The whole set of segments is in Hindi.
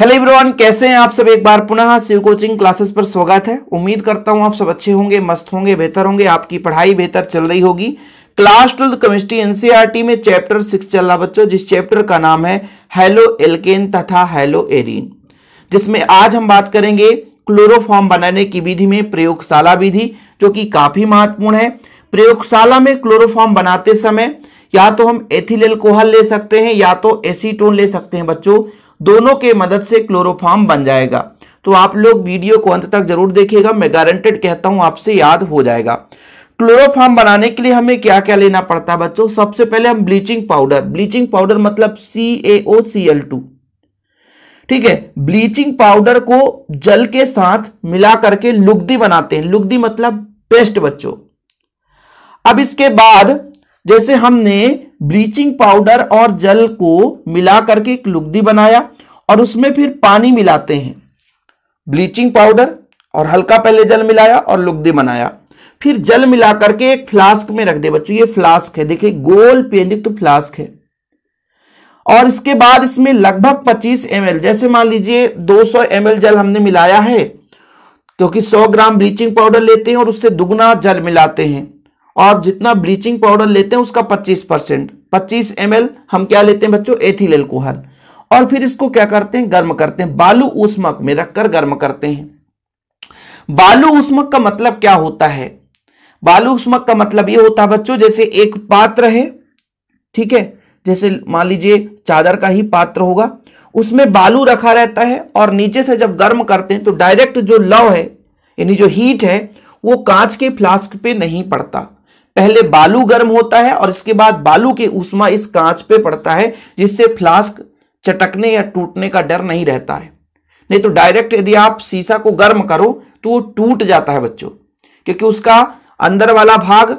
हेलो एवरीवन कैसे हैं आप सब एक बार पुनः शिव कोचिंग क्लासेस पर स्वागत है उम्मीद करता हूं आप सब अच्छे होंगे मस्त होंगे बेहतर होंगे आपकी पढ़ाई बेहतर चल रही होगी क्लास ट्वेल्थ केमिस्ट्री एनसीईआरटी में चैप्टर सिक्स चल रहा बच्चों जिस चैप्टर का नाम है हेलो एल्केन तथा हेलो एरिन जिसमें आज हम बात करेंगे क्लोरोफॉर्म बनाने की विधि में प्रयोगशाला विधि जो कि काफी महत्वपूर्ण है प्रयोगशाला में क्लोरोफॉर्म बनाते समय या तो हम एथिल एल्कोहल ले सकते हैं या तो एसीटोन ले सकते हैं बच्चों दोनों के मदद से क्लोरोफार्म बन जाएगा तो आप लोग वीडियो को अंत तक जरूर देखिएगा मैं गारंटेड कहता हूं आपसे याद हो जाएगा क्लोरोफार्म बनाने के लिए हमें क्या क्या लेना पड़ता है बच्चों सबसे पहले हम ब्लीचिंग पाउडर ब्लीचिंग पाउडर मतलब सी A O C L to ठीक है ब्लीचिंग पाउडर को जल के साथ मिला करके लुगदी बनाते हैं लुगदी मतलब पेस्ट बच्चों अब इसके बाद जैसे हमने ब्लीचिंग पाउडर और जल को मिला करके एक लुगदी बनाया और उसमें फिर पानी मिलाते हैं ब्लीचिंग पाउडर और हल्का पहले जल मिलाया और लुगदी बनाया फिर जल मिला करके एक फ्लास्क में रख दे बच्चों ये फ्लास्क है देखिए गोल पेनयुक्त तो फ्लास्क है और इसके बाद इसमें लगभग 25 एम जैसे मान लीजिए 200 एम जल हमने मिलाया है क्योंकि 100 ग्राम ब्लीचिंग पाउडर लेते हैं और उससे दुगना जल मिलाते हैं और जितना ब्लीचिंग पाउडर लेते हैं उसका 25 परसेंट पच्चीस एम हम क्या लेते हैं बच्चों एथिल एल्कोहल और फिर इसको क्या करते हैं गर्म करते हैं बालू उष्मक में रखकर गर्म करते हैं बालू उष्मक का मतलब क्या होता है बालू उष्मक का मतलब ये होता है बच्चों जैसे एक पात्र है ठीक है जैसे मान लीजिए चादर का ही पात्र होगा उसमें बालू रखा रहता है और नीचे से जब गर्म करते हैं तो डायरेक्ट जो लव है यानी जो हीट है वो कांच के फ्लास्क पे नहीं पड़ता पहले बालू गर्म होता है और इसके बाद बालू के ऊष्मा इस कांच पे पड़ता है जिससे फ्लास्क चटकने या टूटने का डर नहीं रहता है नहीं तो डायरेक्ट यदि आप शीशा को गर्म करो तो वो टूट जाता है बच्चों क्योंकि उसका अंदर वाला भाग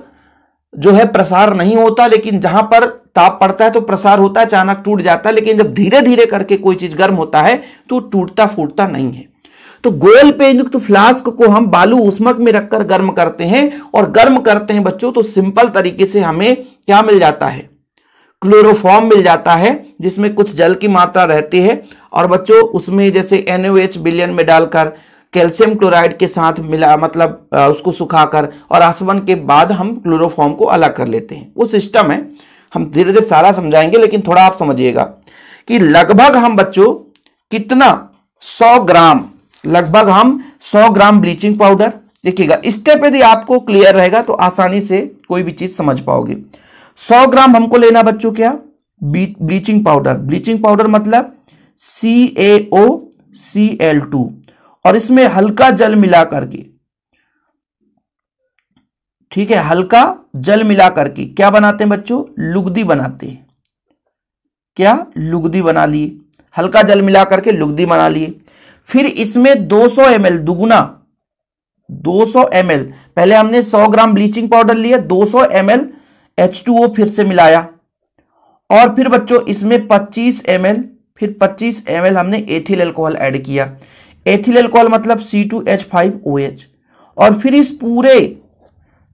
जो है प्रसार नहीं होता लेकिन जहां पर ताप पड़ता है तो प्रसार होता है अचानक टूट जाता है लेकिन जब धीरे धीरे करके कोई चीज गर्म होता है तो टूटता फूटता नहीं है तो गोल पे युक्त फ्लास्क को हम बालू उष्मक में रखकर गर्म करते हैं और गर्म करते हैं बच्चों तो सिंपल तरीके से हमें क्या मिल जाता है क्लोरोफॉर्म मिल जाता है जिसमें कुछ जल की मात्रा रहती है और बच्चों उसमें जैसे एनओएच बिलियन में डालकर कैल्शियम क्लोराइड के साथ मिला मतलब उसको सुखाकर और आसमन के बाद हम क्लोरोफॉर्म को अलग कर लेते हैं वो सिस्टम है हम धीरे धीरे सारा समझाएंगे लेकिन थोड़ा आप समझिएगा कि लगभग हम बच्चों कितना 100 ग्राम लगभग हम 100 ग्राम ब्लीचिंग पाउडर देखिएगा स्टेप यदि आपको क्लियर रहेगा तो आसानी से कोई भी चीज समझ पाओगे 100 ग्राम हमको लेना बच्चों क्या ब्लीचिंग पाउडर ब्लीचिंग पाउडर मतलब सी A O C L two और इसमें हल्का जल मिला करके ठीक है हल्का जल मिला करके क्या बनाते हैं बच्चों लुगदी बनाते हैं क्या लुगदी बना लिए हल्का जल मिला करके लुगदी बना लिए फिर इसमें 200 सौ एम एल दुगुना 200 सौ एम एल पहले हमने 100 ग्राम ब्लीचिंग पाउडर लिया 200 सौ M L H two O फिर से मिलाया और फिर बच्चों इसमें 25 एम फिर 25 एम हमने एथिल एल्कोहल ऐड किया एथिल एल्कोहल मतलब C two H five O H और फिर इस पूरे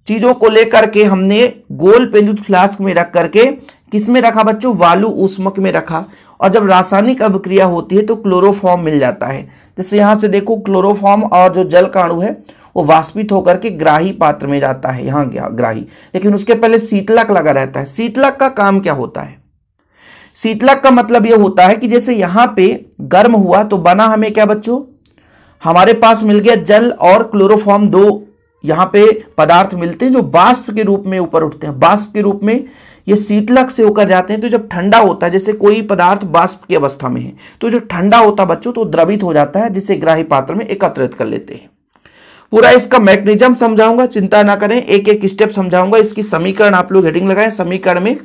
चीजों को लेकर के हमने गोल पेंजुत फ्लास्क में रख करके किस में रखा बच्चों वालू ऊष्मक में रखा और जब रासायनिक अभिक्रिया होती है तो क्लोरोफॉर्म मिल जाता है जैसे यहाँ से देखो क्लोरोफॉर्म और जो जल काणु है वो वाष्पित होकर के ग्राही पात्र में जाता है यहाँ गया ग्राही लेकिन उसके पहले शीतलक लगा रहता है शीतलक का काम क्या होता है शीतलक का मतलब यह होता है कि जैसे यहाँ पे गर्म हुआ तो बना हमें क्या बच्चों हमारे पास मिल गया जल और क्लोरोफॉर्म दो यहाँ पे पदार्थ मिलते हैं जो बाष्प के रूप में ऊपर उठते हैं बाष्प के रूप में ये शीतलक से होकर जाते हैं तो जब ठंडा होता है जैसे कोई पदार्थ बाष्प की अवस्था में है तो जो ठंडा होता बच्चों तो द्रवित हो जाता है जिसे ग्राही पात्र में एकत्रित कर लेते हैं पूरा इसका मैकेनिज्म समझाऊंगा चिंता ना करें एक एक स्टेप समझाऊंगा इसकी समीकरण आप लोग हेडिंग लगाए समीकरण में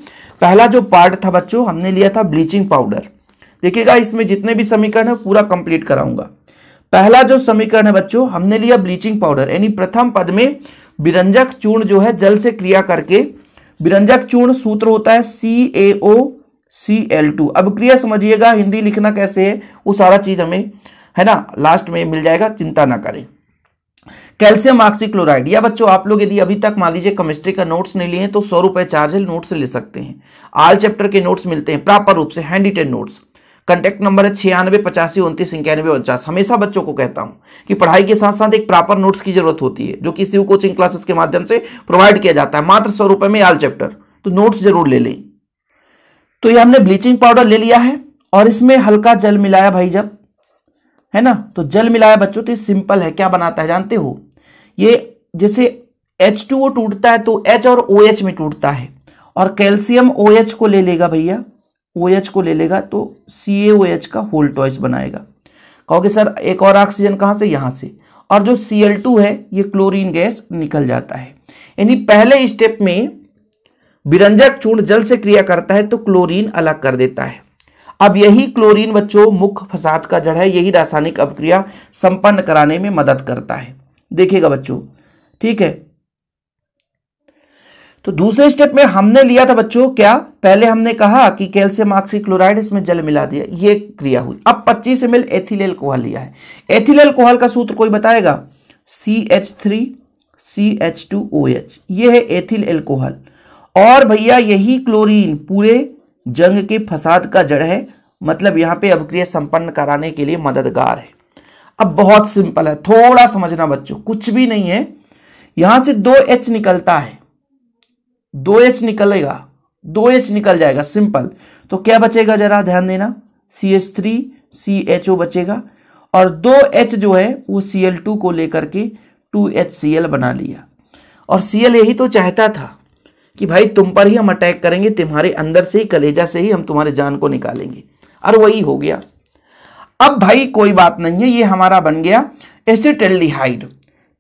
पहला जो पार्ट था बच्चों हमने लिया था ब्लीचिंग पाउडर देखिएगा इसमें जितने भी समीकरण है पूरा कंप्लीट कराऊंगा पहला जो समीकरण है बच्चों हमने लिया ब्लीचिंग पाउडर यानी प्रथम पद में विरंजक चूर्ण जो है जल से क्रिया करके विरंजक चूर्ण सूत्र होता है सी A O C L to अब क्रिया समझिएगा हिंदी लिखना कैसे है वो सारा चीज हमें है ना लास्ट में मिल जाएगा चिंता ना करें कैल्शियम ऑक्सीक्लोराइड या बच्चों आप लोग यदि अभी तक मान लीजिए केमिस्ट्री का नोट्स नहीं लिए तो सौ रुपए चार्ज नोट्स ले सकते हैं आल चैप्टर के नोट्स मिलते हैं प्रॉपर रूप से हैंड नोट्स कॉन्टैक्ट नंबर है छियानवे पचासी उनतीस इक्यानवे उनचास हमेशा बच्चों को कहता हूं कि पढ़ाई के साथ साथ एक प्रॉपर नोट्स की जरूरत होती है जो कि शिव कोचिंग क्लासेस के माध्यम से प्रोवाइड किया जाता है मात्र सौ रुपए में आल चैप्टर तो नोट्स जरूर ले लें तो ये हमने ब्लीचिंग पाउडर ले लिया है और इसमें हल्का जल मिलाया भाई जब है ना तो जल मिलाया बच्चों तो ये सिंपल है क्या बनाता है जानते हो ये जैसे एच टू टूटता है तो एच और ओ OH एच में टूटता है और कैल्शियम ओ OH एच को ले लेगा भैया ओ OH को ले लेगा तो सी ए OH का होल टॉइस बनाएगा कहोगे सर एक और ऑक्सीजन कहाँ से यहाँ से और जो सी एल टू है ये क्लोरीन गैस निकल जाता है यानी पहले स्टेप में विरंजक चूर्ण जल से क्रिया करता है तो क्लोरीन अलग कर देता है अब यही क्लोरीन बच्चों मुख्य फसाद का जड़ है यही रासायनिक अपक्रिया संपन्न कराने में मदद करता है देखिएगा बच्चों ठीक है तो दूसरे स्टेप में हमने लिया था बच्चों क्या पहले हमने कहा कि कैल्सियम ऑक्सी क्लोराइड इसमें जल मिला दिया ये क्रिया हुई अब 25 एम एथिल एल्कोहल लिया है एथिल एल्कोहल का सूत्र कोई बताएगा C H three C H two O H ये है एथिल एल्कोहल और भैया यही क्लोरीन पूरे जंग के फसाद का जड़ है मतलब यहाँ पे अभिक्रिया संपन्न कराने के लिए मददगार है अब बहुत सिंपल है थोड़ा समझना बच्चों कुछ भी नहीं है यहां से दो एच निकलता है दो एच निकलेगा दो एच निकल जाएगा सिंपल तो क्या बचेगा जरा ध्यान देना C H three C H O बचेगा और दो एच जो है वो सी एल टू को लेकर के टू एच सी एल बना लिया और सी एल यही तो चाहता था कि भाई तुम पर ही हम अटैक करेंगे तुम्हारे अंदर से ही कलेजा से ही हम तुम्हारे जान को निकालेंगे और वही हो गया अब भाई कोई बात नहीं है ये हमारा बन गया एसिटेल्डिहाइड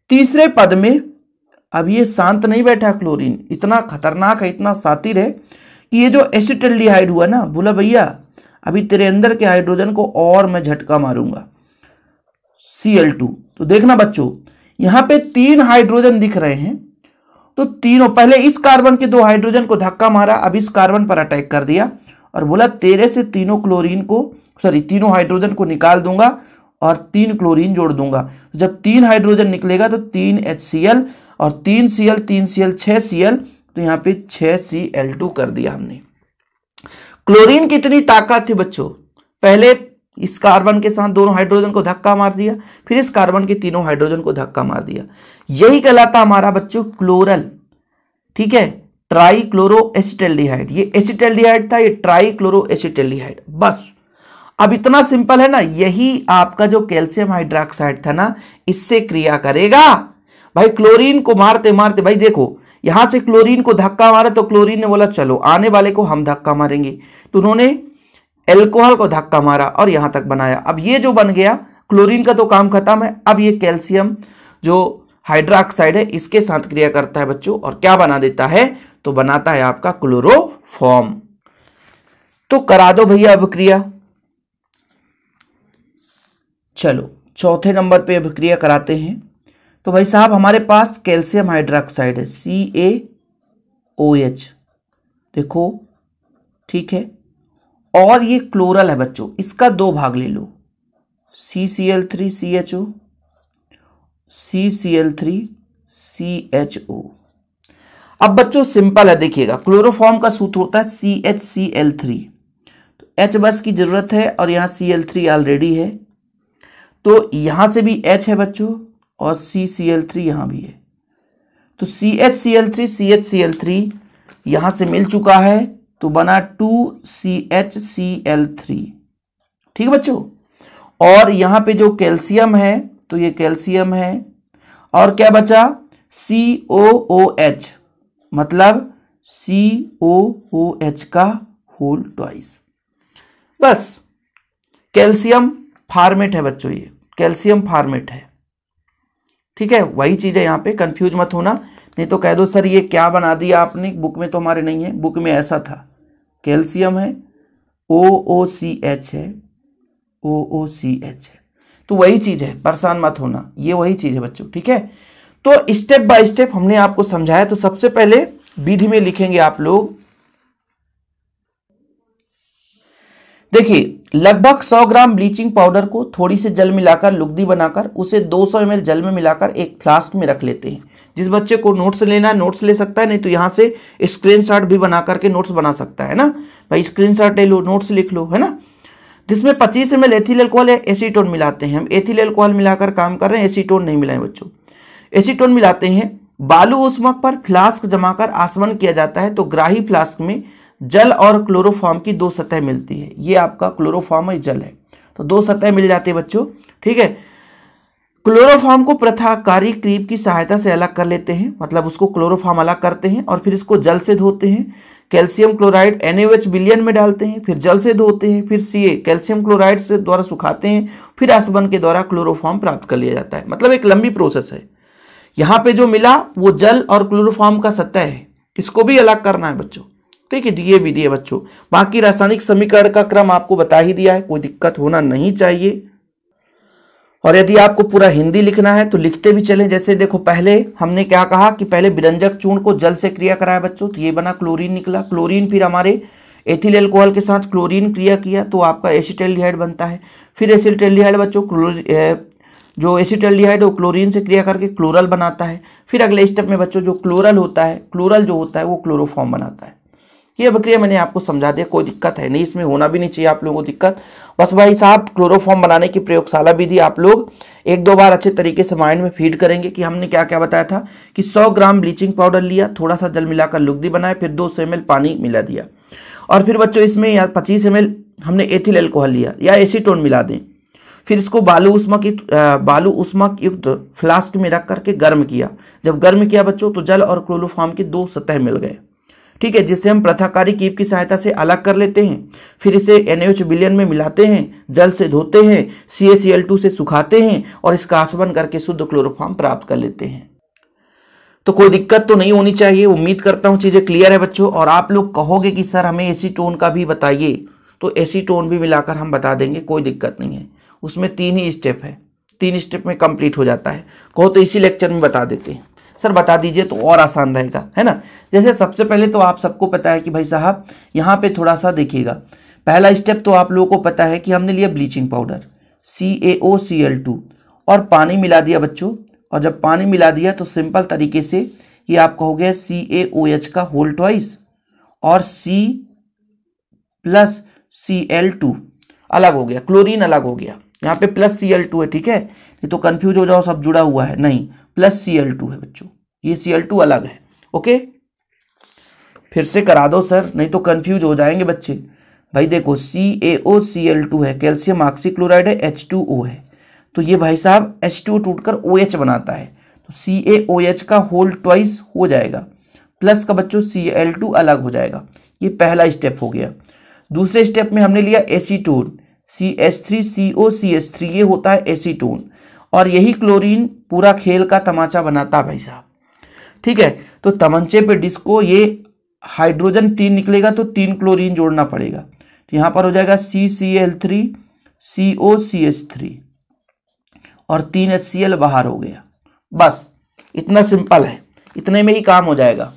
तीसरे पद में अब ये शांत नहीं बैठा क्लोरीन इतना खतरनाक है इतना सातिर है कि ये जो एसिटल्डिहाइड हुआ ना बोला भैया अभी तेरे अंदर के हाइड्रोजन को और मैं झटका मारूंगा सी एल टू तो देखना बच्चों यहां पे तीन हाइड्रोजन दिख रहे हैं तो तीनों पहले इस कार्बन के दो हाइड्रोजन को धक्का मारा अब इस कार्बन पर अटैक कर दिया और बोला तेरे से तीनों क्लोरीन को सॉरी तीनों हाइड्रोजन को निकाल दूंगा और तीन क्लोरीन जोड़ दूंगा जब तीन हाइड्रोजन निकलेगा तो तीन एच सी एल और तीन सी एल तीन सी एल छह सी एल तो यहाँ पे छः सी एल टू कर दिया हमने क्लोरीन की इतनी ताकत थी बच्चों पहले इस कार्बन के साथ दोनों हाइड्रोजन को धक्का मार दिया फिर इस कार्बन के तीनों हाइड्रोजन को धक्का मार दिया यही कहलाता हमारा बच्चों क्लोरल ठीक है ट्राई क्लोरो एसिटेल्डिहाइड ये एसिटेल्डिहाइड था ये ट्राई क्लोरो एसिटेल्डिहाइड बस अब इतना सिंपल है ना यही आपका जो कैल्शियम हाइड्रोक्साइड था ना इससे क्रिया करेगा भाई क्लोरीन को मारते मारते भाई देखो यहां से क्लोरीन को धक्का मारा तो क्लोरीन ने बोला चलो आने वाले को हम धक्का मारेंगे तो उन्होंने एल्कोहल को धक्का मारा और यहां तक बनाया अब ये जो बन गया क्लोरीन का तो काम खत्म है अब ये कैल्शियम जो हाइड्रोक्साइड है इसके साथ क्रिया करता है बच्चों और क्या बना देता है तो बनाता है आपका क्लोरोफॉर्म तो करा दो भैया अभिक्रिया चलो चौथे नंबर पे अभिक्रिया कराते हैं तो भाई साहब हमारे पास कैल्शियम हाइड्रोक्साइड है सी ए ओ एच देखो ठीक है और ये क्लोरल है बच्चों इसका दो भाग ले लो C C L three C H O C C L three C H O अब बच्चों सिंपल है देखिएगा क्लोरोफॉर्म का सूत्र होता है C H C L three तो एच बस की जरूरत है और यहाँ सी एल थ्री ऑलरेडी है तो यहाँ से भी एच है बच्चों और सी सी एल थ्री यहाँ भी है तो C H C L three C H C L three यहाँ से मिल चुका है तो बना two C H C L three ठीक है बच्चों और यहाँ पे जो कैल्शियम है तो ये कैल्शियम है और क्या बचा सी ओ ओ एच मतलब सी ओ ओ एच का होल ट्वाइस बस कैल्शियम फार्मेट है बच्चों ये कैल्शियम फार्मेट है ठीक है वही चीज़ है यहाँ पे कंफ्यूज मत होना नहीं तो कह दो सर ये क्या बना दिया आपने बुक में तो हमारे नहीं है बुक में ऐसा था कैल्शियम है ओ ओ सी एच है ओ ओ सी एच है तो वही चीज़ है परेशान मत होना ये वही चीज़ है बच्चों ठीक है तो स्टेप बाय स्टेप हमने आपको समझाया तो सबसे पहले विधि में लिखेंगे आप लोग देखिए लगभग 100 ग्राम ब्लीचिंग पाउडर को थोड़ी से जल मिलाकर लुगदी बनाकर उसे 200 सौ जल में मिलाकर एक फ्लास्क में रख लेते हैं जिस बच्चे को नोट्स लेना है नोट्स ले सकता है नहीं तो यहाँ से स्क्रीन भी बना करके नोट्स बना सकता है ना भाई स्क्रीन ले लो नोट्स लिख लो है ना जिसमें पच्चीस एम एल एथिल एल्कोहल या एसीटोन मिलाते हैं हम एथिल एल्कोहल मिलाकर काम कर रहे हैं एसीटोन नहीं मिलाए बच्चों एसीटोन मिलाते हैं बालू उस्मक पर फ्लास्क जमाकर आसमन किया जाता है तो ग्राही फ्लास्क में जल और क्लोरोफॉर्म की दो सतह मिलती है ये आपका क्लोरोफॉर्म और जल है तो दो सतह मिल जाती है बच्चों ठीक है क्लोरोफॉर्म को प्रथाकारी क्रीप की सहायता से अलग कर लेते हैं मतलब उसको क्लोरोफॉर्म अलग करते हैं और फिर इसको जल से धोते हैं कैल्शियम क्लोराइड एनएच बिलियन में डालते हैं फिर जल से धोते हैं फिर सीए कैल्शियम क्लोराइड से द्वारा सुखाते हैं फिर आसमन के द्वारा क्लोरोफॉर्म प्राप्त कर लिया जाता है मतलब एक लंबी प्रोसेस है यहाँ पे जो मिला वो जल और क्लोरोफॉर्म का सतह है इसको भी अलग करना है बच्चों ठीक तो है दिए भी दिए बच्चों बाकी रासायनिक समीकरण का क्रम आपको बता ही दिया है कोई दिक्कत होना नहीं चाहिए और यदि आपको पूरा हिंदी लिखना है तो लिखते भी चलें जैसे देखो पहले हमने क्या कहा कि पहले विरंजक चूर्ण को जल से क्रिया कराया बच्चों तो ये बना क्लोरीन निकला क्लोरीन फिर हमारे एथिल एल्कोहल के साथ क्लोरीन क्रिया किया तो आपका एसिटेलिहाइड बनता है फिर एसिटेलिहाइड बच्चों जो एसिटेलिहाइड वो क्लोरीन से क्रिया करके क्लोरल बनाता है फिर अगले स्टेप में बच्चों जो क्लोरल होता है क्लोरल जो होता है वो क्लोरोफॉर्म बनाता है ये प्रक्रिया मैंने आपको समझा दिया कोई दिक्कत है नहीं इसमें होना भी नहीं चाहिए आप लोगों को दिक्कत बस भाई साहब क्लोरोफॉर्म बनाने की प्रयोगशाला भी दी आप लोग एक दो बार अच्छे तरीके से माइंड में फीड करेंगे कि हमने क्या क्या बताया था कि 100 ग्राम ब्लीचिंग पाउडर लिया थोड़ा सा जल मिलाकर लुगदी बनाया फिर दो सौ पानी मिला दिया और फिर बच्चों इसमें या पच्चीस एम हमने एथिल एल्कोहल लिया या एसीटोन मिला दें फिर इसको बालू उष्मा की बालू उष्मा युक्त फ्लास्क में रख करके गर्म किया जब गर्म किया बच्चों तो जल और क्लोरोफॉर्म की दो सतह मिल गए ठीक है जिसे हम प्रथाकारी कीप की सहायता से अलग कर लेते हैं फिर इसे एन बिलियन में मिलाते हैं जल से धोते हैं सी से सुखाते हैं और इसका आसवन करके शुद्ध क्लोरोफॉर्म प्राप्त कर लेते हैं तो कोई दिक्कत तो नहीं होनी चाहिए उम्मीद करता हूँ चीज़ें क्लियर है बच्चों और आप लोग कहोगे कि सर हमें एसीटोन का भी बताइए तो एसीटोन भी मिलाकर हम बता देंगे कोई दिक्कत नहीं है उसमें तीन ही स्टेप है तीन स्टेप में कंप्लीट हो जाता है कहो तो इसी लेक्चर में बता देते हैं सर बता दीजिए तो और आसान रहेगा है ना जैसे सबसे पहले तो आप सबको पता है कि भाई साहब यहाँ पे थोड़ा सा देखिएगा पहला स्टेप तो आप लोगों को पता है कि हमने लिया bleaching powder C A O C L two और पानी मिला दिया बच्चों और जब पानी मिला दिया तो सिंपल तरीके से ये आप कहोगे सी ए ओ एच का होल ट्वाइस और C plus C L two अलग हो गया क्लोरीन अलग हो गया यहाँ पे प्लस सी एल टू है ठीक है ये तो कंफ्यूज हो जाओ सब जुड़ा हुआ है नहीं प्लस सी एल टू है बच्चों ये सी एल टू अलग है ओके फिर से करा दो सर नहीं तो कंफ्यूज हो जाएंगे बच्चे भाई देखो C A O C L two है कैल्शियम क्लोराइड है एच टू ओ है तो ये भाई साहब एच टू टूटकर ओ एच बनाता है तो सी ए ओ एच का होल ट्वाइस हो जाएगा प्लस का बच्चों सी एल टू अलग हो जाएगा ये पहला स्टेप हो गया दूसरे स्टेप में हमने लिया acetone C S three C O C S three ये होता है एसीटोन और यही क्लोरीन पूरा खेल का तमाचा बनाता भाई साहब ठीक है तो तमंचे पे डिस्को ये हाइड्रोजन तीन निकलेगा तो तीन क्लोरीन जोड़ना पड़ेगा तो यहाँ पर हो जाएगा C C L three C O C H three और तीन एच सी एल बाहर हो गया बस इतना सिंपल है इतने में ही काम हो जाएगा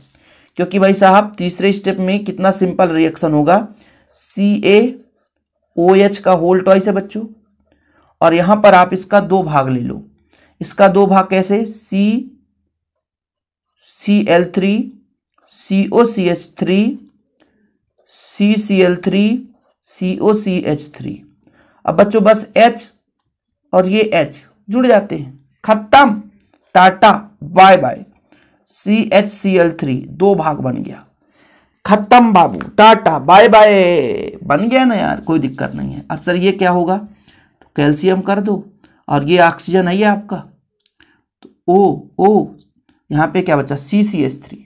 क्योंकि भाई साहब तीसरे स्टेप में कितना सिंपल रिएक्शन होगा सी ए ओ एच का होल टॉइस है बच्चों और यहां पर आप इसका दो भाग ले लो इसका दो भाग कैसे C C L three C O C H three C C L three C O C H three अब बच्चों बस एच और ये एच जुड़ जाते हैं खत्म tata bye bye C H C L three दो भाग बन गया खत्म बाबू टाटा बाय बाय बन गया ना यार कोई दिक्कत नहीं है अब सर ये क्या होगा कैल्शियम कर दो और ये ऑक्सीजन है ये आपका तो ओ ओ यहाँ पे क्या बचा सी सी एस थ्री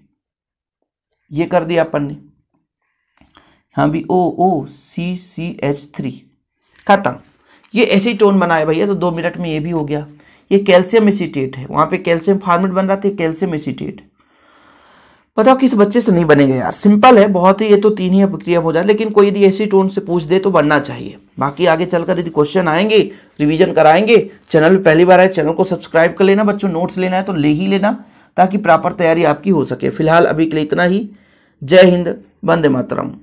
ये कर दिया अपन ने यहाँ भी ओ ओ सी सी एच थ्री खत्म ये ऐसे ही टोन बनाया भैया तो दो मिनट में ये भी हो गया ये कैल्शियम एसीटेट है वहाँ पे कैल्शियम फार्मेट बन रहा था कैल्शियम एसीटेट बताओ किस बच्चे से नहीं बनेंगे यार सिंपल है बहुत ही ये तो तीन ही प्रक्रिया हो जाए लेकिन कोई यदि ऐसी टोन से पूछ दे तो बनना चाहिए बाकी आगे चलकर यदि क्वेश्चन आएंगे रिवीजन कराएंगे चैनल पहली बार आए चैनल को सब्सक्राइब कर लेना बच्चों नोट्स लेना है तो ले ही लेना ताकि प्रॉपर तैयारी आपकी हो सके फिलहाल अभी के लिए इतना ही जय हिंद वंदे मातरम